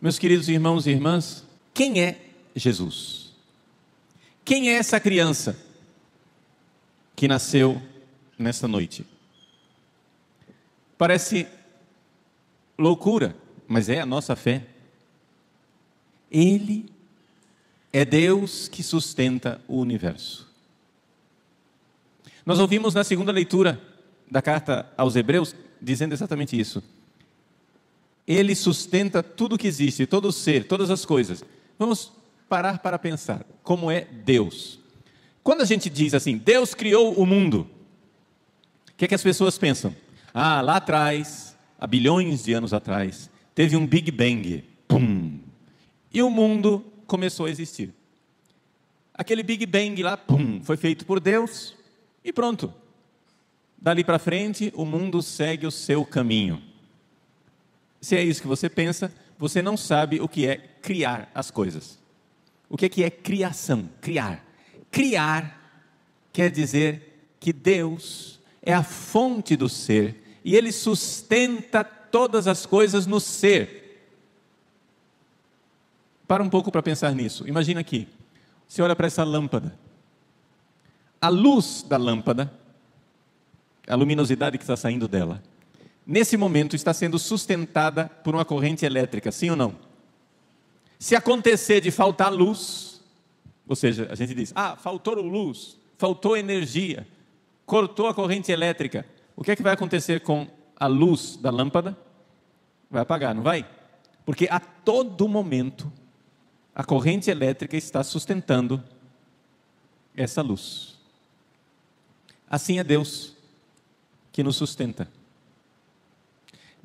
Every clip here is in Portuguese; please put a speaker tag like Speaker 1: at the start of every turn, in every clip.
Speaker 1: Meus queridos irmãos e irmãs, quem é Jesus? Quem é essa criança que nasceu nessa noite? Parece loucura, mas é a nossa fé. Ele é Deus que sustenta o universo. Nós ouvimos na segunda leitura da carta aos Hebreus dizendo exatamente isso. Ele sustenta tudo que existe, todo ser, todas as coisas. Vamos parar para pensar como é Deus. Quando a gente diz assim, Deus criou o mundo, o que, é que as pessoas pensam? Ah, lá atrás, há bilhões de anos atrás, teve um Big Bang. Pum! E o mundo começou a existir. Aquele Big Bang lá, pum, foi feito por Deus e pronto. Dali para frente, o mundo segue o seu caminho. Se é isso que você pensa, você não sabe o que é criar as coisas. O que é que é criação? Criar. Criar quer dizer que Deus é a fonte do ser e ele sustenta todas as coisas no ser. Para um pouco para pensar nisso. Imagina aqui. Você olha para essa lâmpada. A luz da lâmpada, a luminosidade que está saindo dela, nesse momento, está sendo sustentada por uma corrente elétrica, sim ou não? Se acontecer de faltar luz, ou seja, a gente diz: ah, faltou luz, faltou energia, cortou a corrente elétrica, o que é que vai acontecer com a luz da lâmpada? Vai apagar, não vai? Porque a todo momento a corrente elétrica está sustentando essa luz. Assim é Deus que nos sustenta.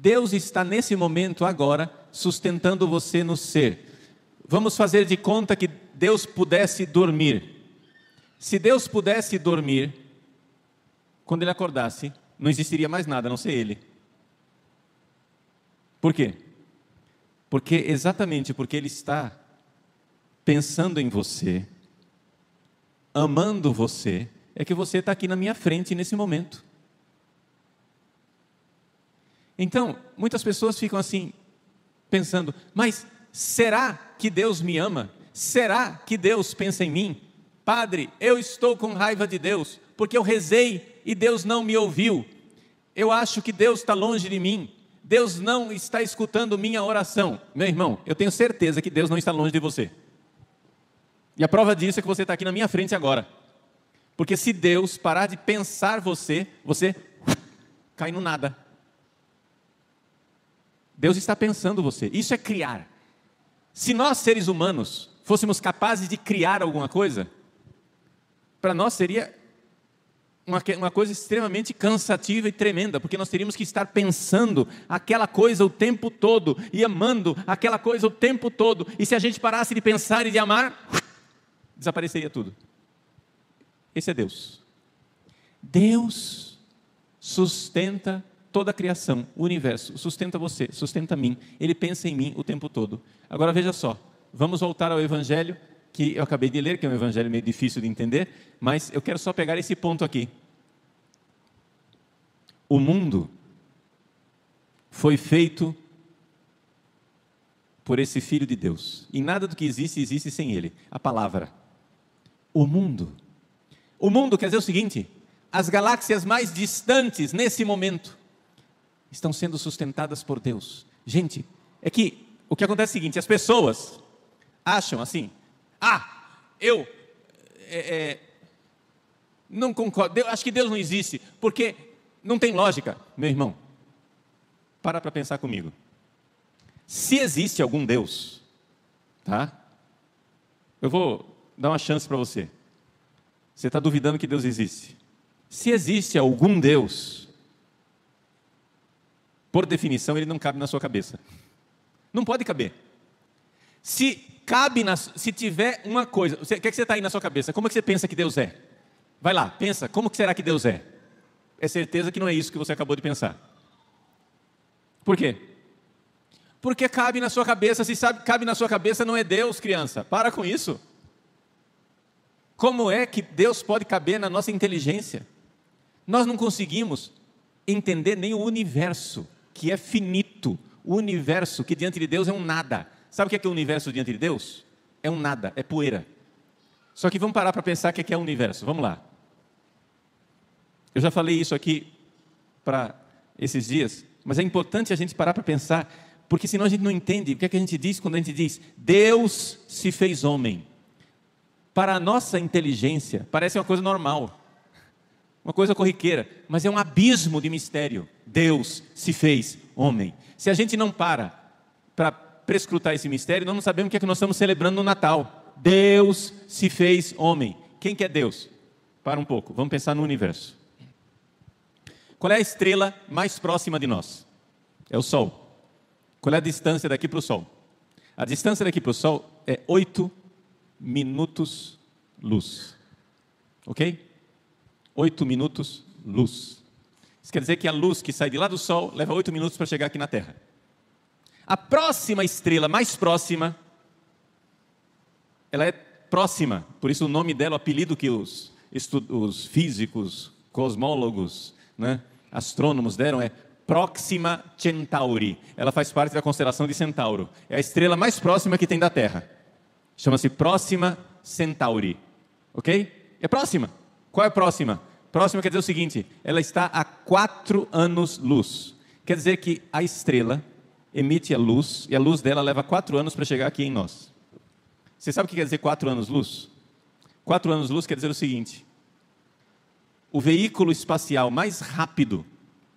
Speaker 1: Deus está nesse momento agora sustentando você no ser. Vamos fazer de conta que Deus pudesse dormir. Se Deus pudesse dormir, quando ele acordasse, não existiria mais nada a não ser ele. Por quê? Porque exatamente porque ele está pensando em você, amando você, é que você está aqui na minha frente nesse momento. Então, muitas pessoas ficam assim, pensando: mas será que Deus me ama? Será que Deus pensa em mim? Padre, eu estou com raiva de Deus, porque eu rezei e Deus não me ouviu. Eu acho que Deus está longe de mim. Deus não está escutando minha oração. Meu irmão, eu tenho certeza que Deus não está longe de você. E a prova disso é que você está aqui na minha frente agora. Porque se Deus parar de pensar você, você cai no nada. Deus está pensando você. Isso é criar. Se nós, seres humanos, fôssemos capazes de criar alguma coisa, para nós seria uma, uma coisa extremamente cansativa e tremenda, porque nós teríamos que estar pensando aquela coisa o tempo todo e amando aquela coisa o tempo todo. E se a gente parasse de pensar e de amar, desapareceria tudo. Esse é Deus. Deus sustenta toda a criação, o universo, sustenta você, sustenta mim, ele pensa em mim o tempo todo. Agora veja só, vamos voltar ao Evangelho que eu acabei de ler, que é um Evangelho meio difícil de entender, mas eu quero só pegar esse ponto aqui. O mundo foi feito por esse Filho de Deus. E nada do que existe, existe sem Ele. A palavra. O mundo. O mundo quer dizer o seguinte: as galáxias mais distantes nesse momento estão sendo sustentadas por Deus. Gente, é que o que acontece é o seguinte: as pessoas acham assim, ah, eu é, é, não concordo, eu acho que Deus não existe, porque não tem lógica, meu irmão. Para para pensar comigo. Se existe algum Deus, tá? Eu vou dar uma chance para você. Você está duvidando que Deus existe. Se existe algum Deus, por definição, ele não cabe na sua cabeça. Não pode caber. Se cabe, na, se tiver uma coisa, o que, é que você está aí na sua cabeça? Como é que você pensa que Deus é? Vai lá, pensa, como que será que Deus é? É certeza que não é isso que você acabou de pensar. Por quê? Porque cabe na sua cabeça, se sabe, cabe na sua cabeça, não é Deus, criança. Para com isso. Como é que Deus pode caber na nossa inteligência? Nós não conseguimos entender nem o universo que é finito. O universo que diante de Deus é um nada. Sabe o que é, que é o universo diante de Deus? É um nada, é poeira. Só que vamos parar para pensar o que é, que é o universo. Vamos lá. Eu já falei isso aqui para esses dias, mas é importante a gente parar para pensar, porque senão a gente não entende o que é que a gente diz quando a gente diz Deus se fez homem. Para a nossa inteligência, parece uma coisa normal uma coisa corriqueira, mas é um abismo de mistério. Deus se fez homem. Se a gente não para para prescrutar esse mistério, nós não sabemos o que é que nós estamos celebrando no Natal. Deus se fez homem. Quem que é Deus? Para um pouco, vamos pensar no universo. Qual é a estrela mais próxima de nós? É o Sol. Qual é a distância daqui para o Sol? A distância daqui para o Sol é 8 minutos luz. Ok? Oito minutos, luz. Isso quer dizer que a luz que sai de lá do Sol leva oito minutos para chegar aqui na Terra. A próxima estrela mais próxima, ela é próxima, por isso o nome dela, o apelido que os, os físicos, cosmólogos, né, astrônomos deram é Próxima Centauri. Ela faz parte da constelação de Centauro. É a estrela mais próxima que tem da Terra. Chama-se Próxima Centauri. Ok? É próxima. Qual é a próxima? Próxima quer dizer o seguinte: ela está a quatro anos luz. Quer dizer que a estrela emite a luz e a luz dela leva quatro anos para chegar aqui em nós. Você sabe o que quer dizer quatro anos luz? Quatro anos luz quer dizer o seguinte: o veículo espacial mais rápido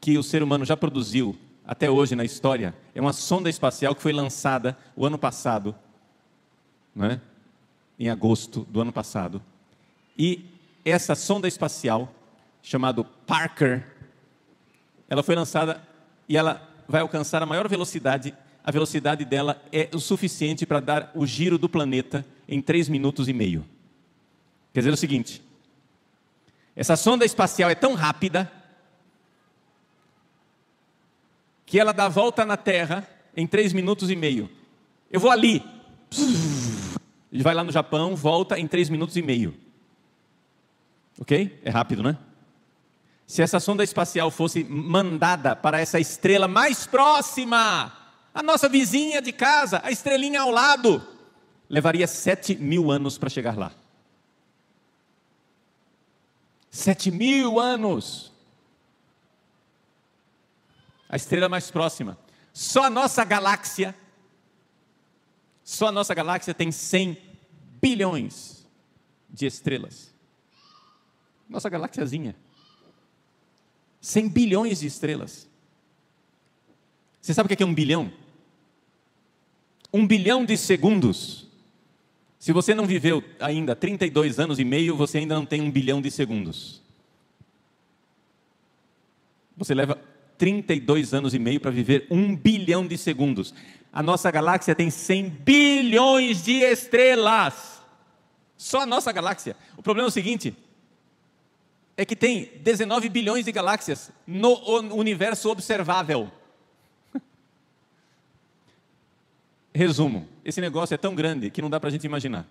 Speaker 1: que o ser humano já produziu até hoje na história é uma sonda espacial que foi lançada o ano passado, né? em agosto do ano passado. E essa sonda espacial, chamada Parker, ela foi lançada e ela vai alcançar a maior velocidade. A velocidade dela é o suficiente para dar o giro do planeta em 3 minutos e meio. Quer dizer o seguinte: essa sonda espacial é tão rápida que ela dá a volta na Terra em 3 minutos e meio. Eu vou ali. Vai lá no Japão, volta em 3 minutos e meio. Ok? É rápido, né? Se essa sonda espacial fosse mandada para essa estrela mais próxima, a nossa vizinha de casa, a estrelinha ao lado, levaria 7 mil anos para chegar lá. 7 mil anos! A estrela mais próxima. Só a nossa galáxia, só a nossa galáxia tem 100 bilhões de estrelas nossa galáxiazinha. 100 bilhões de estrelas. Você sabe o é que é um bilhão? Um bilhão de segundos. Se você não viveu ainda 32 anos e meio, você ainda não tem um bilhão de segundos. Você leva 32 anos e meio para viver um bilhão de segundos. A nossa galáxia tem 100 bilhões de estrelas. Só a nossa galáxia. O problema é o seguinte: é que tem 19 bilhões de galáxias no universo observável. Resumo: esse negócio é tão grande que não dá para a gente imaginar.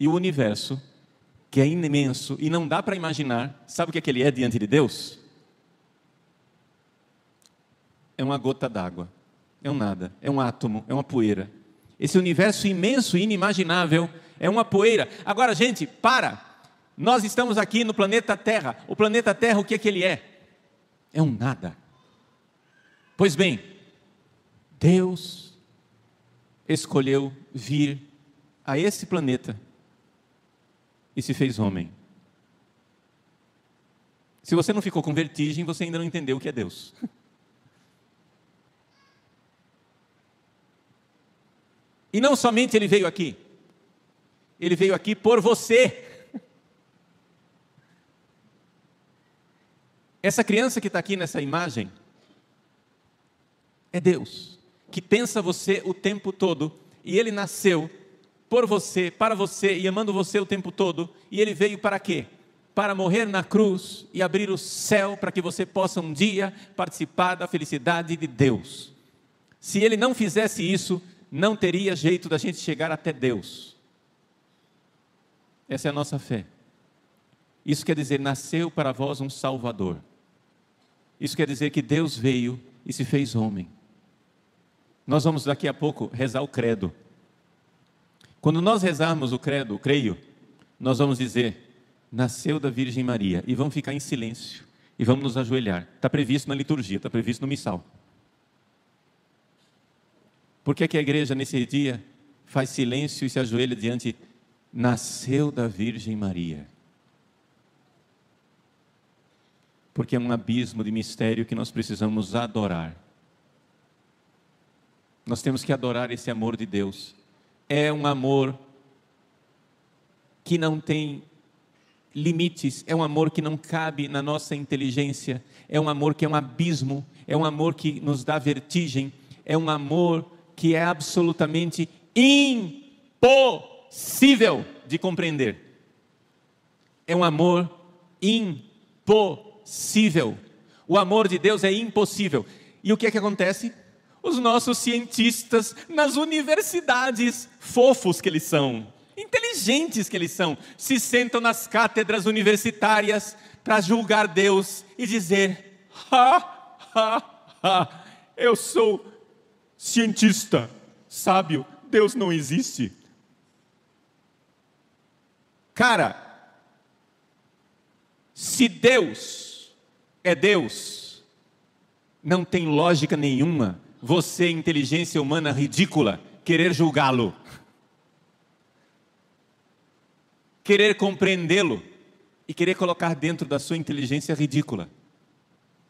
Speaker 1: E o universo, que é imenso e não dá para imaginar, sabe o que, é que ele é diante de Deus? É uma gota d'água, é um nada, é um átomo, é uma poeira. Esse universo imenso e inimaginável é uma poeira. Agora, gente, para! Nós estamos aqui no planeta Terra. O planeta Terra, o que é que ele é? É um nada. Pois bem, Deus escolheu vir a esse planeta e se fez homem. Se você não ficou com vertigem, você ainda não entendeu o que é Deus. E não somente ele veio aqui, ele veio aqui por você. Essa criança que está aqui nessa imagem é Deus, que pensa você o tempo todo, e ele nasceu por você, para você e amando você o tempo todo, e ele veio para quê? Para morrer na cruz e abrir o céu para que você possa um dia participar da felicidade de Deus. Se ele não fizesse isso, não teria jeito da gente chegar até Deus. Essa é a nossa fé. Isso quer dizer, nasceu para vós um Salvador. Isso quer dizer que Deus veio e se fez homem. Nós vamos daqui a pouco rezar o credo. Quando nós rezarmos o credo, o creio, nós vamos dizer: nasceu da Virgem Maria, e vamos ficar em silêncio e vamos nos ajoelhar. Está previsto na liturgia, está previsto no missal. Por que, é que a igreja nesse dia faz silêncio e se ajoelha diante nasceu da Virgem Maria? porque é um abismo de mistério que nós precisamos adorar. Nós temos que adorar esse amor de Deus. É um amor que não tem limites, é um amor que não cabe na nossa inteligência, é um amor que é um abismo, é um amor que nos dá vertigem, é um amor que é absolutamente impossível de compreender. É um amor impossível impossível. O amor de Deus é impossível. E o que é que acontece? Os nossos cientistas nas universidades, fofos que eles são, inteligentes que eles são, se sentam nas cátedras universitárias para julgar Deus e dizer: ha, ha, ha, eu sou cientista, sábio, Deus não existe. Cara, se Deus é Deus. Não tem lógica nenhuma você, inteligência humana ridícula, querer julgá-lo, querer compreendê-lo e querer colocar dentro da sua inteligência ridícula.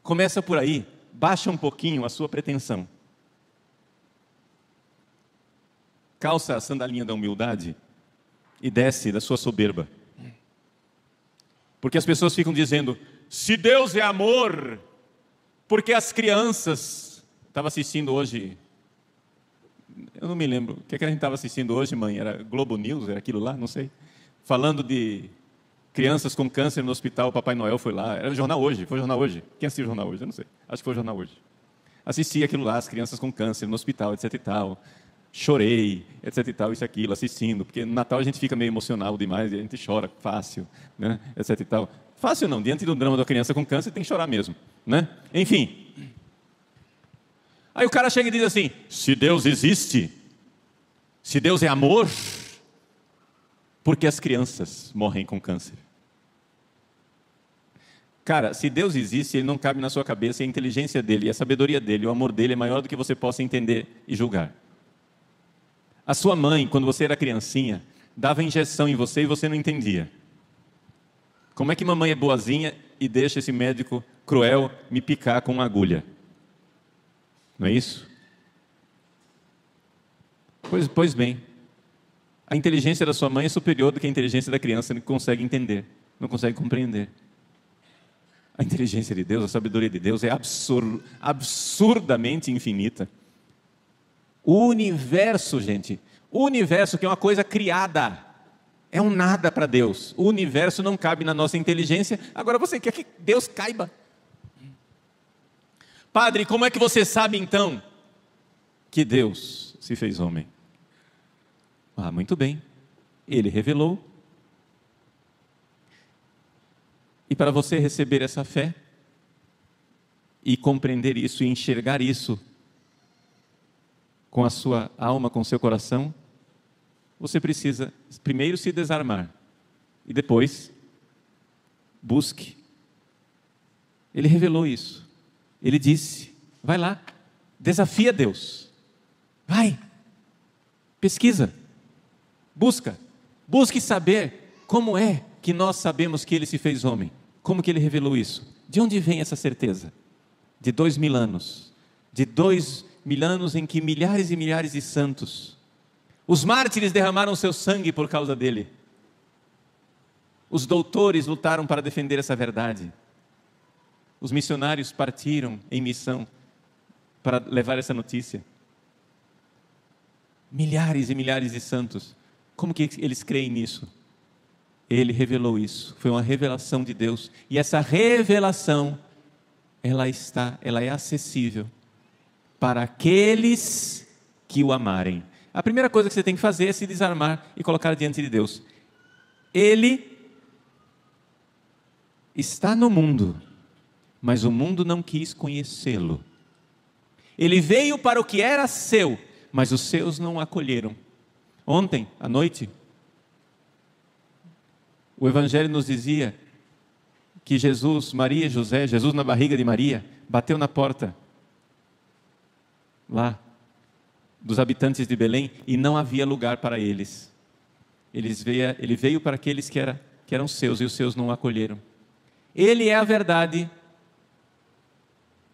Speaker 1: Começa por aí, baixa um pouquinho a sua pretensão. Calça a sandalinha da humildade e desce da sua soberba. Porque as pessoas ficam dizendo: se Deus é amor, porque as crianças. Estava assistindo hoje. Eu não me lembro. O que, é que a gente estava assistindo hoje, mãe? Era Globo News? Era aquilo lá? Não sei. Falando de crianças com câncer no hospital. O Papai Noel foi lá. Era o jornal hoje. Foi o jornal hoje. Quem assistiu o jornal hoje? Eu não sei. Acho que foi o jornal hoje. Assisti aquilo lá, as crianças com câncer no hospital, etc e tal. Chorei, etc e tal, isso e aquilo, assistindo. Porque no Natal a gente fica meio emocional demais e a gente chora fácil, né? etc e tal. Fácil não, diante do drama da criança com câncer tem que chorar mesmo, né? Enfim. Aí o cara chega e diz assim: se Deus existe, se Deus é amor, por que as crianças morrem com câncer? Cara, se Deus existe, ele não cabe na sua cabeça, e é a inteligência dele, é a sabedoria dele, o amor dele é maior do que você possa entender e julgar. A sua mãe, quando você era criancinha, dava injeção em você e você não entendia. Como é que mamãe é boazinha e deixa esse médico cruel me picar com uma agulha? Não é isso? Pois, pois bem, a inteligência da sua mãe é superior do que a inteligência da criança, não consegue entender, não consegue compreender. A inteligência de Deus, a sabedoria de Deus é absurdamente infinita. O universo, gente, o universo que é uma coisa criada, é um nada para Deus. O universo não cabe na nossa inteligência. Agora você quer que Deus caiba. Padre, como é que você sabe então que Deus se fez homem? Ah, muito bem. Ele revelou. E para você receber essa fé e compreender isso e enxergar isso com a sua alma, com o seu coração, você precisa primeiro se desarmar e depois busque. Ele revelou isso. Ele disse: vai lá, desafia Deus. Vai, pesquisa, busca, busque saber como é que nós sabemos que ele se fez homem. Como que ele revelou isso? De onde vem essa certeza? De dois mil anos. De dois mil anos em que milhares e milhares de santos os mártires derramaram seu sangue por causa dele. Os doutores lutaram para defender essa verdade. Os missionários partiram em missão para levar essa notícia. Milhares e milhares de santos. Como que eles creem nisso? Ele revelou isso. Foi uma revelação de Deus. E essa revelação, ela está, ela é acessível para aqueles que o amarem. A primeira coisa que você tem que fazer é se desarmar e colocar diante de Deus. Ele está no mundo, mas o mundo não quis conhecê-lo. Ele veio para o que era seu, mas os seus não o acolheram. Ontem à noite, o Evangelho nos dizia que Jesus, Maria e José, Jesus na barriga de Maria, bateu na porta lá dos habitantes de Belém e não havia lugar para eles. eles veio, ele veio para aqueles que, era, que eram seus e os seus não o acolheram. Ele é a verdade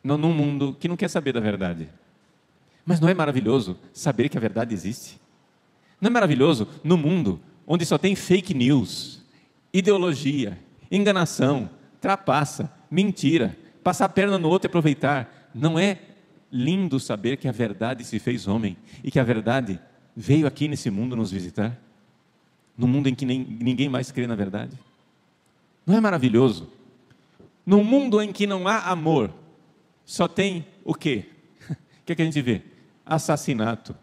Speaker 1: num mundo que não quer saber da verdade. Mas não é maravilhoso saber que a verdade existe? Não é maravilhoso no mundo onde só tem fake news, ideologia, enganação, trapaça, mentira, passar a perna no outro e aproveitar? Não é lindo saber que a verdade se fez homem e que a verdade veio aqui nesse mundo nos visitar, no mundo em que nem, ninguém mais crê na verdade. Não é maravilhoso? Num mundo em que não há amor, só tem o quê? O que, é que a gente vê? Assassinato,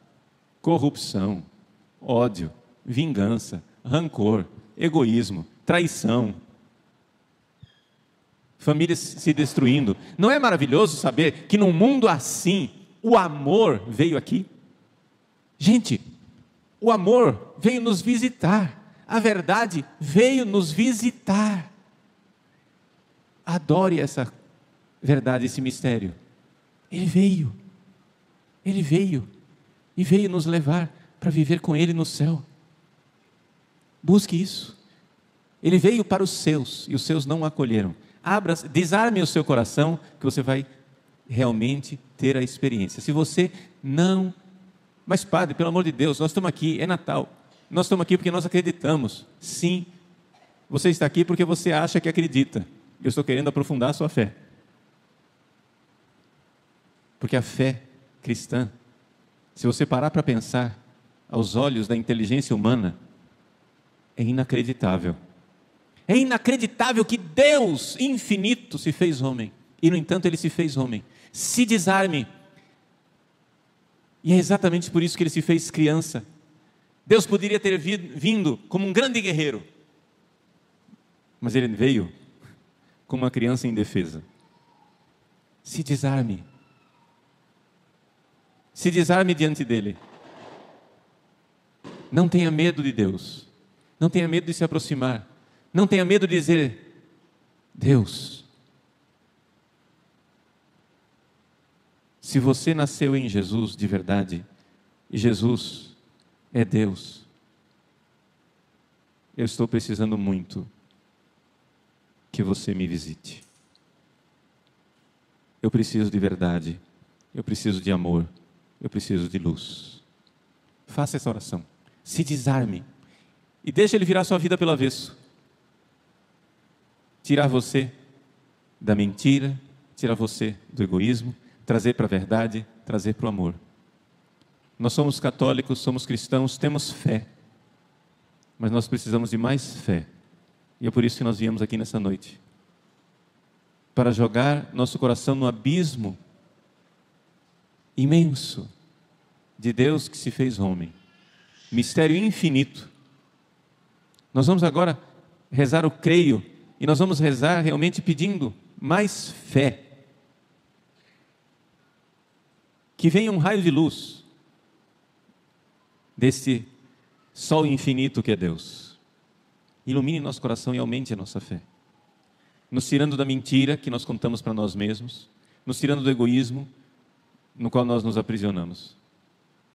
Speaker 1: corrupção, ódio, vingança, rancor, egoísmo, traição, famílias se destruindo. Não é maravilhoso saber que num mundo assim, o amor veio aqui? Gente, o amor veio nos visitar, a verdade veio nos visitar. Adore essa verdade, esse mistério. Ele veio, ele veio e veio nos levar para viver com ele no céu. Busque isso. Ele veio para os seus e os seus não o acolheram abra, desarme o seu coração, que você vai realmente ter a experiência. Se você não. Mas, Padre, pelo amor de Deus, nós estamos aqui, é Natal. Nós estamos aqui porque nós acreditamos. Sim, você está aqui porque você acha que acredita. Eu estou querendo aprofundar a sua fé. Porque a fé cristã, se você parar para pensar aos olhos da inteligência humana, é inacreditável. É inacreditável que Deus infinito se fez homem. E, no entanto, ele se fez homem. Se desarme. E é exatamente por isso que ele se fez criança. Deus poderia ter vindo como um grande guerreiro, mas ele veio como uma criança indefesa. Se desarme. Se desarme diante dele. Não tenha medo de Deus. Não tenha medo de se aproximar. Não tenha medo de dizer: Deus, se você nasceu em Jesus de verdade, e Jesus é Deus, eu estou precisando muito que você me visite. Eu preciso de verdade, eu preciso de amor, eu preciso de luz. Faça essa oração, se desarme e deixe ele virar sua vida pelo avesso tirar você da mentira, tirar você do egoísmo, trazer para a verdade, trazer para o amor. Nós somos católicos, somos cristãos, temos fé, mas nós precisamos de mais fé. E é por isso que nós viemos aqui nessa noite para jogar nosso coração no abismo imenso de Deus que se fez homem. Mistério infinito. Nós vamos agora rezar o creio e nós vamos rezar realmente pedindo mais fé. Que venha um raio de luz desse sol infinito que é Deus. Ilumine nosso coração e aumente a nossa fé. Nos tirando da mentira que nós contamos para nós mesmos, nos tirando do egoísmo no qual nós nos aprisionamos.